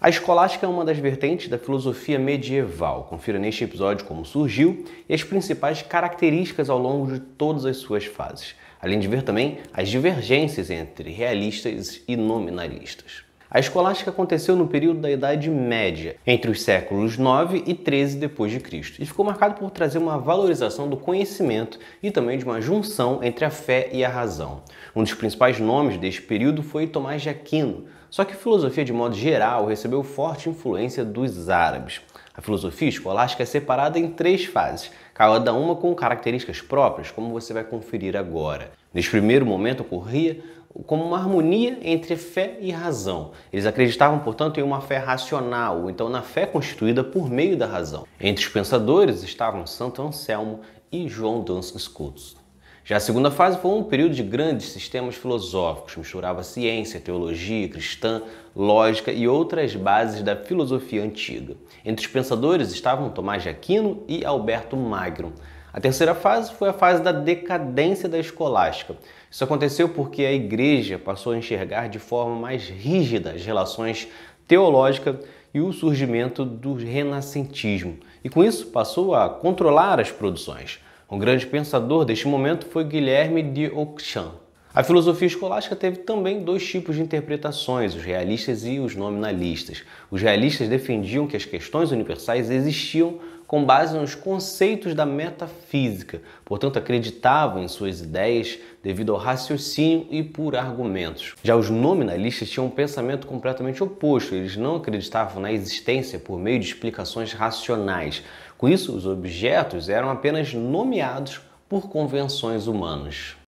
A escolástica é uma das vertentes da filosofia medieval. Confira neste episódio como surgiu e as principais características ao longo de todas as suas fases, além de ver também as divergências entre realistas e nominalistas. A escolástica aconteceu no período da Idade Média, entre os séculos 9 e 13 depois de Cristo, e ficou marcado por trazer uma valorização do conhecimento e também de uma junção entre a fé e a razão. Um dos principais nomes deste período foi Tomás de Aquino, só que a filosofia de modo geral recebeu forte influência dos árabes. A filosofia escolástica é separada em três fases, cada uma com características próprias, como você vai conferir agora. Neste primeiro momento ocorria como uma harmonia entre fé e razão. Eles acreditavam, portanto, em uma fé racional, então na fé constituída por meio da razão. Entre os pensadores estavam Santo Anselmo e João Duns Scotus. Já a segunda fase foi um período de grandes sistemas filosóficos, misturava ciência, teologia cristã, lógica e outras bases da filosofia antiga. Entre os pensadores estavam Tomás de Aquino e Alberto Magno. A terceira fase foi a fase da decadência da escolástica. Isso aconteceu porque a igreja passou a enxergar de forma mais rígida as relações teológicas e o surgimento do renascentismo. E com isso passou a controlar as produções. Um grande pensador deste momento foi Guilherme de Ockham. A filosofia escolástica teve também dois tipos de interpretações, os realistas e os nominalistas. Os realistas defendiam que as questões universais existiam com base nos conceitos da metafísica, portanto, acreditavam em suas ideias devido ao raciocínio e por argumentos. Já os nominalistas tinham um pensamento completamente oposto, eles não acreditavam na existência por meio de explicações racionais. Com isso, os objetos eram apenas nomeados por convenções humanas.